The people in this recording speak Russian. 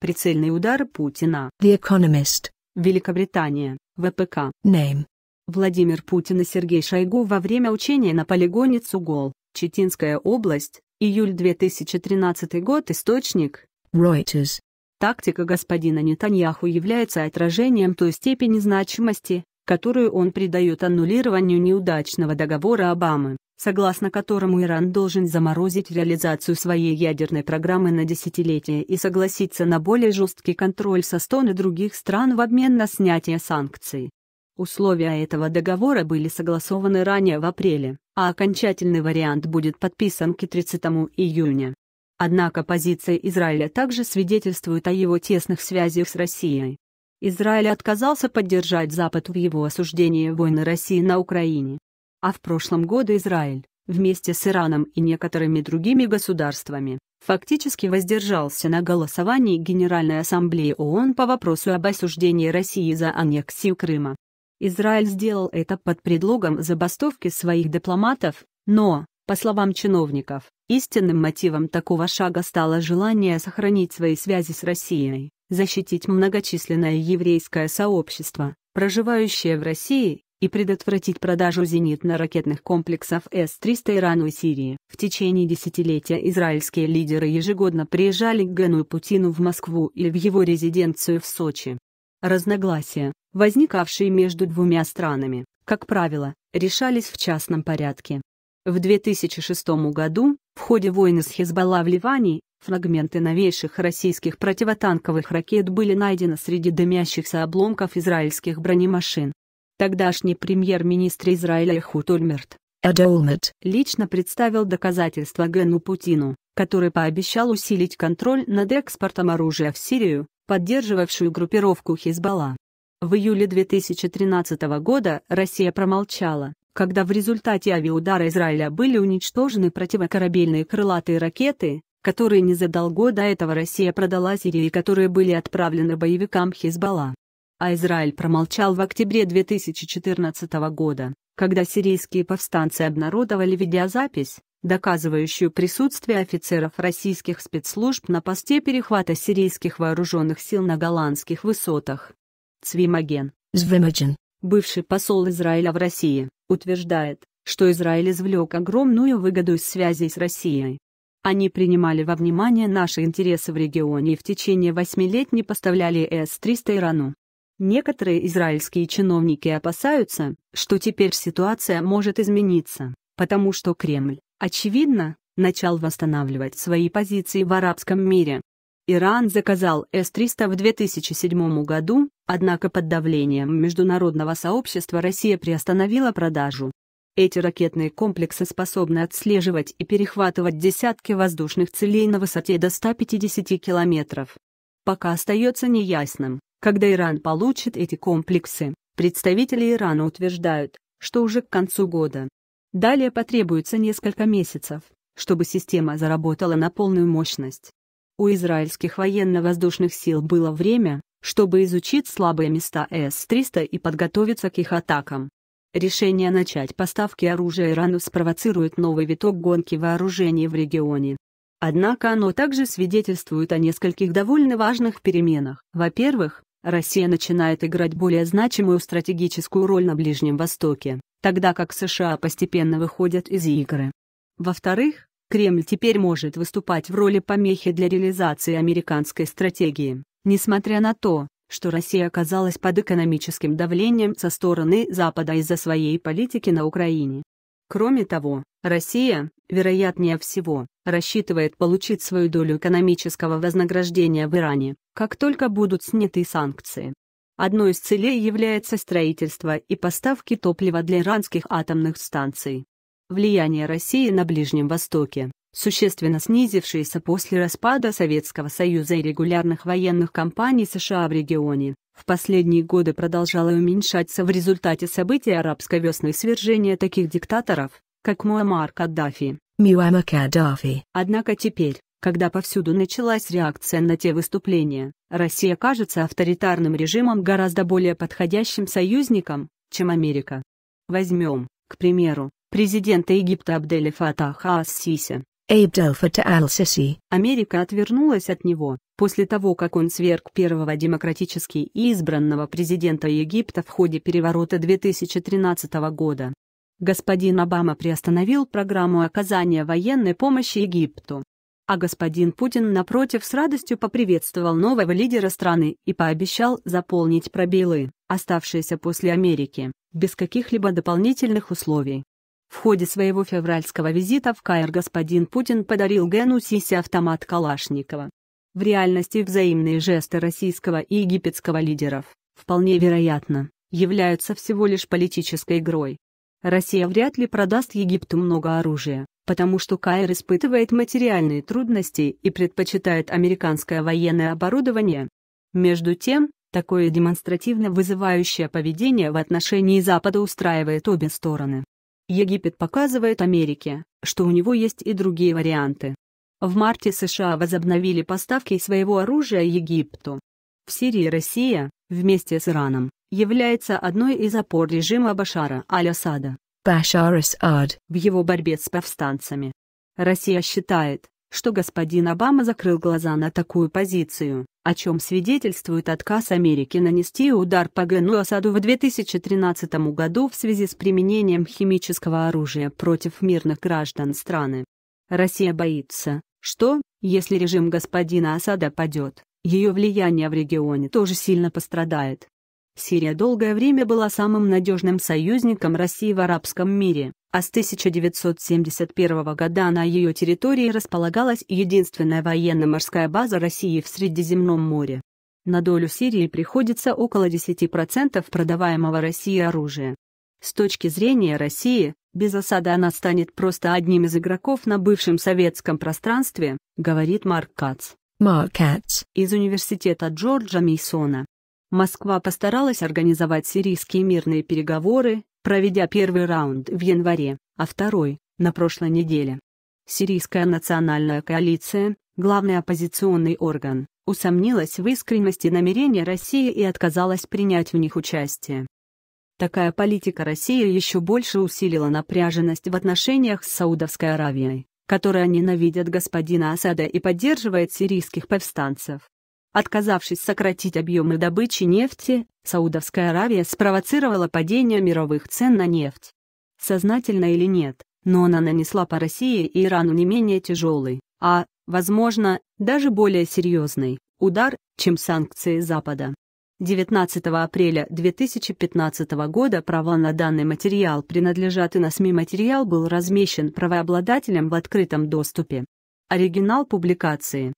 Прицельный удар Путина. The Economist. Великобритания. ВПК. Name. Владимир Путин и Сергей Шойгу во время учения на полигоне Цугол, Читинская область, июль 2013 год, источник Reuters. Тактика господина Нетаньяху является отражением той степени значимости, которую он придает аннулированию неудачного договора Обамы, согласно которому Иран должен заморозить реализацию своей ядерной программы на десятилетие и согласиться на более жесткий контроль со стороны других стран в обмен на снятие санкций. Условия этого договора были согласованы ранее в апреле, а окончательный вариант будет подписан к 30 июня. Однако позиция Израиля также свидетельствует о его тесных связях с Россией. Израиль отказался поддержать Запад в его осуждении войны России на Украине. А в прошлом году Израиль, вместе с Ираном и некоторыми другими государствами, фактически воздержался на голосовании Генеральной Ассамблеи ООН по вопросу об осуждении России за аннексию Крыма. Израиль сделал это под предлогом забастовки своих дипломатов, но, по словам чиновников, истинным мотивом такого шага стало желание сохранить свои связи с Россией защитить многочисленное еврейское сообщество, проживающее в России, и предотвратить продажу зенитно-ракетных комплексов С-300 Ирану и Сирии. В течение десятилетия израильские лидеры ежегодно приезжали к Гену и Путину в Москву или в его резиденцию в Сочи. Разногласия, возникавшие между двумя странами, как правило, решались в частном порядке. В 2006 году в ходе войны с Хизбалла в Ливане фрагменты новейших российских противотанковых ракет были найдены среди дымящихся обломков израильских бронемашин. Тогдашний премьер-министр Израиля Эхуд Ольмерт Эдолмет лично представил доказательства Гену Путину, который пообещал усилить контроль над экспортом оружия в Сирию, поддерживавшую группировку Хизбалла. В июле 2013 года Россия промолчала, когда в результате авиаудара Израиля были уничтожены противокорабельные крылатые ракеты, которые незадолго до этого Россия продала Сирии и которые были отправлены боевикам Хизбалла. А Израиль промолчал в октябре 2014 года, когда сирийские повстанцы обнародовали видеозапись, доказывающую присутствие офицеров российских спецслужб на посте перехвата сирийских вооруженных сил на голландских высотах. Цвимаген, Звимаген, бывший посол Израиля в России, утверждает, что Израиль извлек огромную выгоду из связей с Россией. Они принимали во внимание наши интересы в регионе и в течение восьми лет не поставляли С-300 Ирану. Некоторые израильские чиновники опасаются, что теперь ситуация может измениться, потому что Кремль, очевидно, начал восстанавливать свои позиции в арабском мире. Иран заказал С-300 в 2007 году, однако под давлением международного сообщества Россия приостановила продажу. Эти ракетные комплексы способны отслеживать и перехватывать десятки воздушных целей на высоте до 150 километров. Пока остается неясным, когда Иран получит эти комплексы, представители Ирана утверждают, что уже к концу года. Далее потребуется несколько месяцев, чтобы система заработала на полную мощность. У израильских военно-воздушных сил было время, чтобы изучить слабые места С-300 и подготовиться к их атакам. Решение начать поставки оружия Ирану спровоцирует новый виток гонки вооружений в регионе. Однако оно также свидетельствует о нескольких довольно важных переменах. Во-первых, Россия начинает играть более значимую стратегическую роль на Ближнем Востоке, тогда как США постепенно выходят из игры. Во-вторых, Кремль теперь может выступать в роли помехи для реализации американской стратегии, несмотря на то, что Россия оказалась под экономическим давлением со стороны Запада из-за своей политики на Украине. Кроме того, Россия, вероятнее всего, рассчитывает получить свою долю экономического вознаграждения в Иране, как только будут сняты санкции. Одной из целей является строительство и поставки топлива для иранских атомных станций влияние России на Ближнем Востоке, существенно снизившееся после распада Советского Союза и регулярных военных кампаний США в регионе, в последние годы продолжало уменьшаться в результате событий арабской весны и свержения таких диктаторов, как Муаммар Каддафи. Муаммар Каддафи. Однако теперь, когда повсюду началась реакция на те выступления, Россия кажется авторитарным режимом гораздо более подходящим союзником, чем Америка. Возьмем, к примеру, президента Египта Абделя Фатаха Ас-Сиси. Эйбдел Фата Аль-Сиси. Америка отвернулась от него, после того, как он сверг первого демократически избранного президента Египта в ходе переворота 2013 года. Господин Обама приостановил программу оказания военной помощи Египту. А господин Путин, напротив, с радостью поприветствовал нового лидера страны и пообещал заполнить пробелы, оставшиеся после Америки, без каких-либо дополнительных условий. В ходе своего февральского визита в Каир господин Путин подарил Гену Сиси автомат Калашникова. В реальности взаимные жесты российского и египетского лидеров, вполне вероятно, являются всего лишь политической игрой. Россия вряд ли продаст Египту много оружия, потому что Каир испытывает материальные трудности и предпочитает американское военное оборудование. Между тем, такое демонстративно вызывающее поведение в отношении Запада устраивает обе стороны. Египет показывает Америке, что у него есть и другие варианты. В марте США возобновили поставки своего оружия Египту. В Сирии Россия, вместе с Ираном, является одной из опор режима Башара аль-Асада. Башар Асад в его борьбе с повстанцами. Россия считает, что господин Обама закрыл глаза на такую позицию, о чем свидетельствует отказ Америки нанести удар по ГНУ Асаду в 2013 году в связи с применением химического оружия против мирных граждан страны. Россия боится, что, если режим господина Асада падет, ее влияние в регионе тоже сильно пострадает. Сирия долгое время была самым надежным союзником России в арабском мире а с 1971 года на ее территории располагалась единственная военно-морская база России в Средиземном море. На долю Сирии приходится около 10% продаваемого России оружия. С точки зрения России, без осады она станет просто одним из игроков на бывшем советском пространстве, говорит Марк Кац. Марк Кац. Из университета Джорджа Мейсона. Москва постаралась организовать сирийские мирные переговоры, проведя первый раунд в январе, а второй – на прошлой неделе. Сирийская национальная коалиция, главный оппозиционный орган, усомнилась в искренности намерений России и отказалась принять в них участие. Такая политика России еще больше усилила напряженность в отношениях с Саудовской Аравией, которая ненавидит господина Асада и поддерживает сирийских повстанцев. Отказавшись сократить объемы добычи нефти, Саудовская Аравия спровоцировала падение мировых цен на нефть. Сознательно или нет, но она нанесла по России и Ирану не менее тяжелый, а, возможно, даже более серьезный, удар, чем санкции Запада. 19 апреля 2015 года права на данный материал принадлежат и на СМИ материал был размещен правообладателем в открытом доступе. Оригинал публикации